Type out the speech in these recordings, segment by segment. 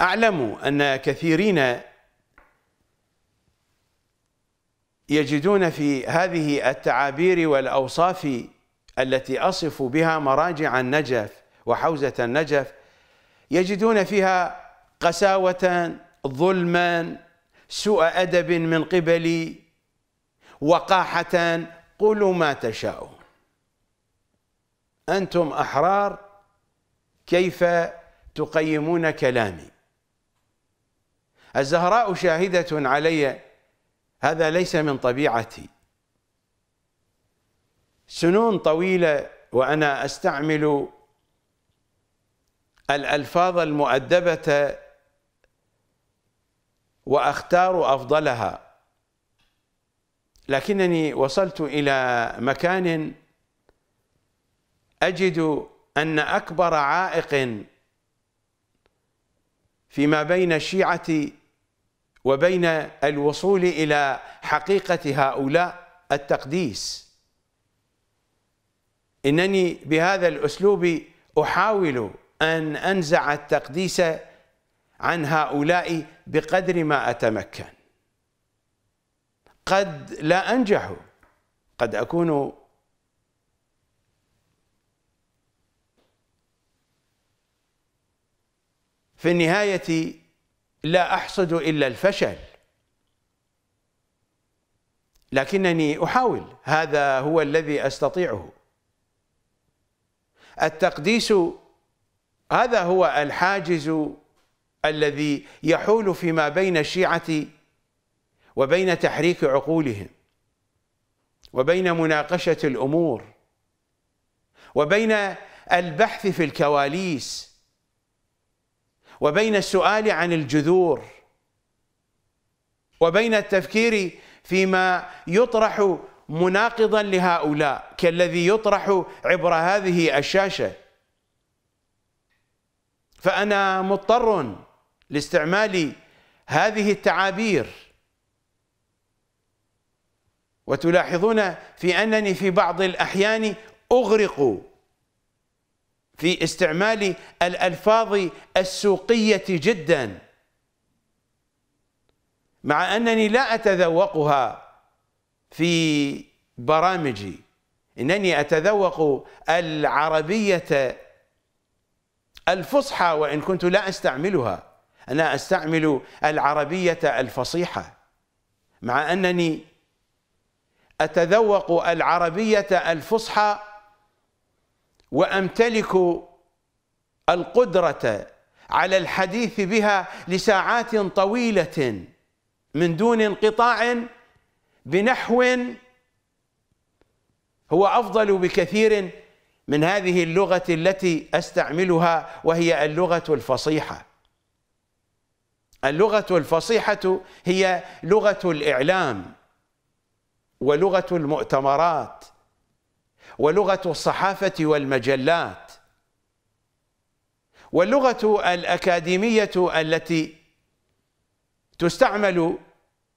أعلم أن كثيرين يجدون في هذه التعابير والأوصاف التي أصف بها مراجع النجف وحوزة النجف يجدون فيها قساوة ظلما سوء أدب من قبل وقاحة قولوا ما تشاءون أنتم أحرار كيف تقيمون كلامي الزهراء شاهدة علي هذا ليس من طبيعتي سنون طويلة وأنا أستعمل الألفاظ المؤدبة وأختار أفضلها لكنني وصلت إلى مكان أجد أن أكبر عائق فيما بين الشيعة وبين الوصول إلى حقيقة هؤلاء التقديس إنني بهذا الأسلوب أحاول أن أنزع التقديس عن هؤلاء بقدر ما أتمكن قد لا أنجح قد أكون في النهاية لا أحصد إلا الفشل لكنني أحاول هذا هو الذي أستطيعه التقديس هذا هو الحاجز الذي يحول فيما بين الشيعة وبين تحريك عقولهم وبين مناقشة الأمور وبين البحث في الكواليس وبين السؤال عن الجذور وبين التفكير فيما يطرح مناقضا لهؤلاء كالذي يطرح عبر هذه الشاشه فانا مضطر لاستعمال هذه التعابير وتلاحظون في انني في بعض الاحيان اغرق في استعمال الألفاظ السوقية جدا مع أنني لا أتذوقها في برامجي إنني أتذوق العربية الفصحى وإن كنت لا أستعملها أنا أستعمل العربية الفصيحة مع أنني أتذوق العربية الفصحى وأمتلك القدرة على الحديث بها لساعات طويلة من دون انقطاع بنحو هو أفضل بكثير من هذه اللغة التي أستعملها وهي اللغة الفصيحة اللغة الفصيحة هي لغة الإعلام ولغة المؤتمرات ولغة الصحافة والمجلات واللغة الأكاديمية التي تستعمل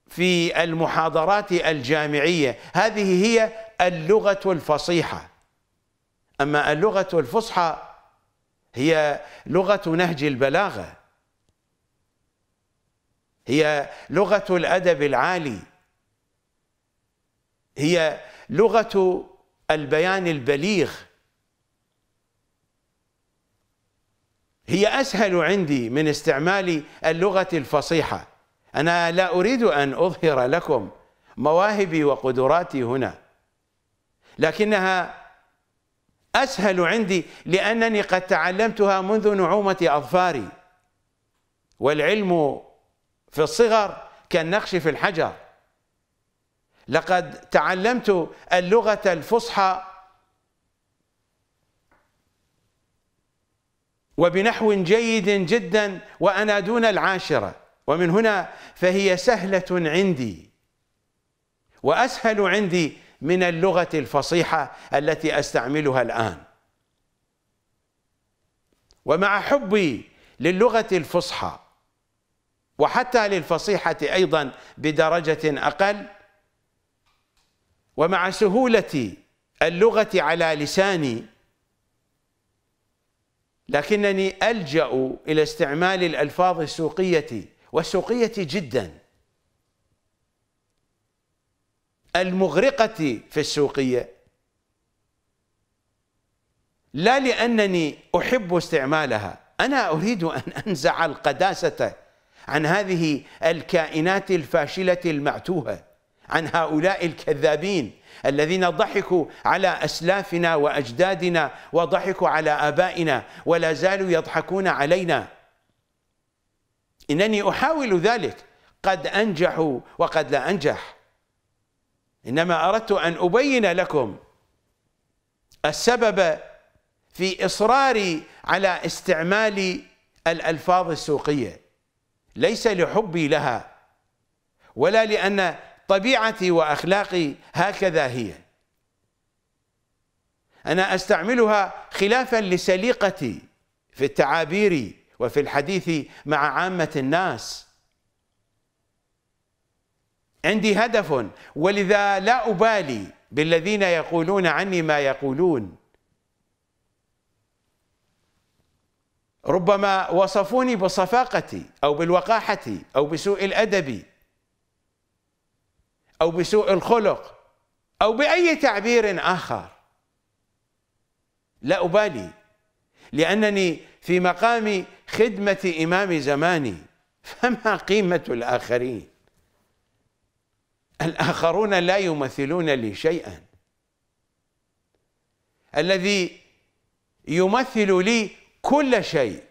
في المحاضرات الجامعية هذه هي اللغة الفصيحة أما اللغة الفصحى هي لغة نهج البلاغة هي لغة الأدب العالي هي لغة البيان البليغ هي أسهل عندي من استعمال اللغة الفصيحة أنا لا أريد أن أظهر لكم مواهبي وقدراتي هنا لكنها أسهل عندي لأنني قد تعلمتها منذ نعومة أظفاري والعلم في الصغر كالنقش في الحجر لقد تعلمت اللغة الفصحى وبنحو جيد جدا وأنا دون العاشرة ومن هنا فهي سهلة عندي وأسهل عندي من اللغة الفصيحة التي أستعملها الآن ومع حبي للغة الفصحى وحتى للفصيحة أيضا بدرجة أقل ومع سهولة اللغة على لساني لكنني ألجأ إلى استعمال الألفاظ السوقية والسوقية جدا المغرقة في السوقية لا لأنني أحب استعمالها أنا أريد أن أنزع القداسة عن هذه الكائنات الفاشلة المعتوهة عن هؤلاء الكذابين الذين ضحكوا على أسلافنا وأجدادنا وضحكوا على آبائنا ولا زالوا يضحكون علينا إنني أحاول ذلك قد أنجحوا وقد لا أنجح إنما أردت أن أبين لكم السبب في إصراري على استعمال الألفاظ السوقية ليس لحبي لها ولا لأن طبيعتي وأخلاقي هكذا هي أنا أستعملها خلافا لسليقتي في التعابير وفي الحديث مع عامة الناس عندي هدف ولذا لا أبالي بالذين يقولون عني ما يقولون ربما وصفوني بصفاقتي أو بالوقاحة أو بسوء الأدب او بسوء الخلق او باي تعبير اخر لا ابالي لانني في مقام خدمه امام زماني فما قيمه الاخرين الاخرون لا يمثلون لي شيئا الذي يمثل لي كل شيء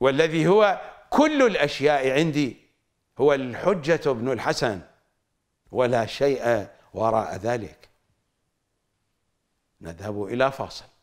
والذي هو كل الاشياء عندي هو الحجه بن الحسن ولا شيء وراء ذلك نذهب الى فاصل